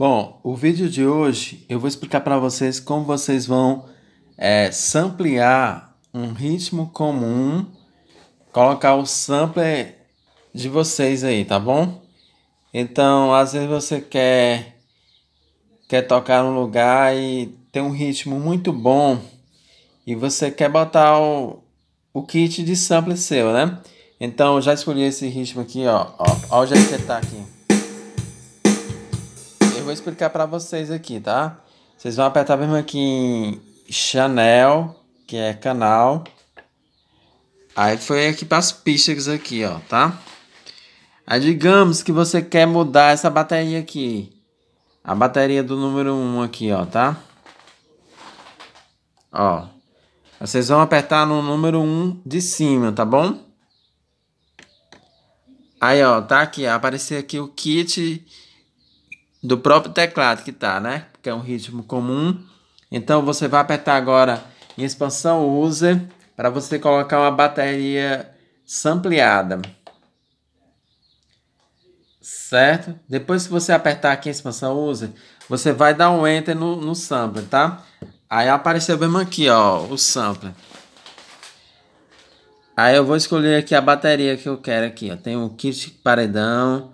Bom, o vídeo de hoje eu vou explicar para vocês como vocês vão é, samplear um ritmo comum, colocar o sampler de vocês aí, tá bom? Então, às vezes você quer quer tocar num lugar e tem um ritmo muito bom e você quer botar o, o kit de sampler seu, né? Então, já escolhi esse ritmo aqui, ó, Olha ó onde é que tá aqui vou explicar para vocês aqui, tá? Vocês vão apertar mesmo aqui em Chanel, que é canal. Aí foi aqui para as pistas aqui, ó, tá? Aí digamos que você quer mudar essa bateria aqui. A bateria do número 1 aqui, ó, tá? Ó. Vocês vão apertar no número 1 de cima, tá bom? Aí, ó, tá aqui, ó, aparecer aqui o kit do próprio teclado que tá, né? Que é um ritmo comum. Então você vai apertar agora em expansão user para você colocar uma bateria sampleada. Certo? Depois que você apertar aqui em expansão user, você vai dar um enter no, no sampler, tá? Aí apareceu mesmo aqui, ó, o sampler. Aí eu vou escolher aqui a bateria que eu quero aqui, ó. Tem um kit paredão,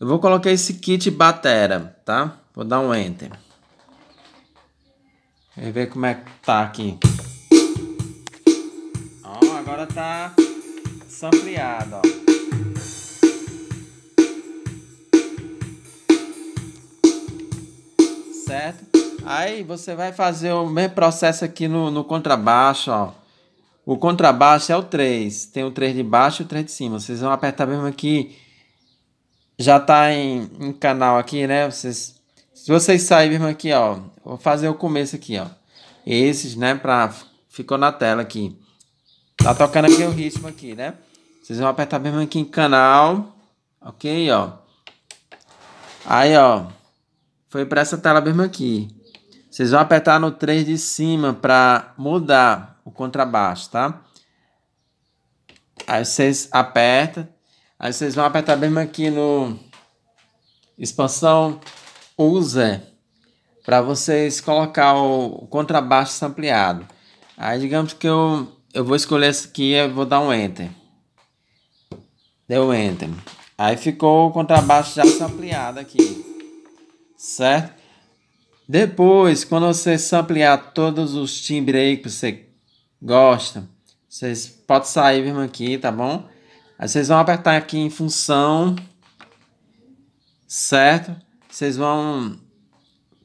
eu vou colocar esse kit batera, tá? Vou dar um enter. Vamos ver como é que tá aqui. Ó, agora tá sampleado, ó. Certo? Aí você vai fazer o mesmo processo aqui no, no contrabaixo, ó. O contrabaixo é o 3. Tem o 3 de baixo e o 3 de cima. Vocês vão apertar mesmo aqui já tá em, em canal aqui, né? Vocês, se vocês saibam aqui, ó, vou fazer o começo aqui, ó. Esses, né, pra, ficou na tela aqui. Tá tocando aqui o ritmo aqui, né? Vocês vão apertar mesmo aqui em canal, ok, ó. Aí, ó, foi pra essa tela mesmo aqui. Vocês vão apertar no 3 de cima pra mudar o contrabaixo, tá? Aí vocês apertam, Aí vocês vão apertar mesmo aqui no expansão user para vocês colocar o contrabaixo ampliado. Aí digamos que eu, eu vou escolher esse aqui eu vou dar um enter. Deu enter. Aí ficou o contrabaixo já ampliado aqui. Certo? Depois, quando você ampliar todos os timbres aí que você gosta, vocês podem sair mesmo aqui, tá bom? Aí vocês vão apertar aqui em função, certo? Vocês vão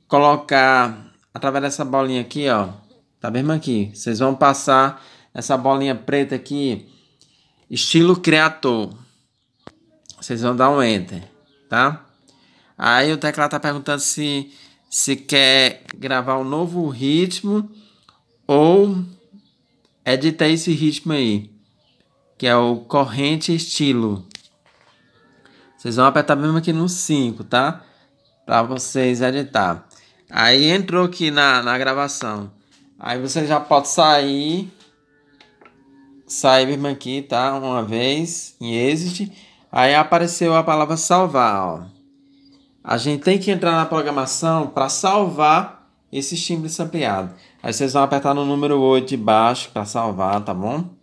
colocar através dessa bolinha aqui, ó. Tá mesmo aqui. Vocês vão passar essa bolinha preta aqui, estilo criador. Vocês vão dar um enter, tá? Aí o teclado tá perguntando se se quer gravar um novo ritmo ou editar esse ritmo aí que é o corrente estilo. Vocês vão apertar mesmo aqui no 5, tá? Para vocês editar. Aí entrou aqui na, na gravação. Aí você já pode sair. Sair mesmo aqui, tá? Uma vez em Exit. Aí apareceu a palavra salvar, ó. A gente tem que entrar na programação para salvar esse timbre sampleado. Aí vocês vão apertar no número 8 de baixo para salvar, tá bom?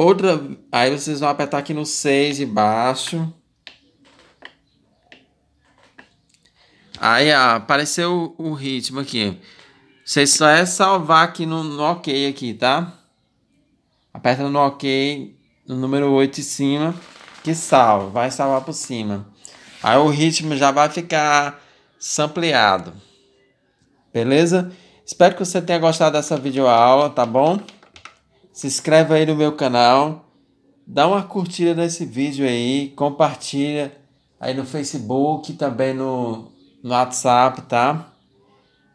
Outra, aí vocês vão apertar aqui no 6 de baixo. Aí ó, apareceu o, o ritmo aqui. Você só é salvar aqui no, no OK aqui, tá? Aperta no OK, no número 8 em cima, que salva, vai salvar por cima. Aí o ritmo já vai ficar sampleado. Beleza? Espero que você tenha gostado dessa videoaula, tá bom? se inscreve aí no meu canal, dá uma curtida nesse vídeo aí, compartilha aí no Facebook, também no, no WhatsApp, tá?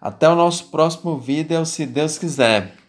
Até o nosso próximo vídeo, se Deus quiser.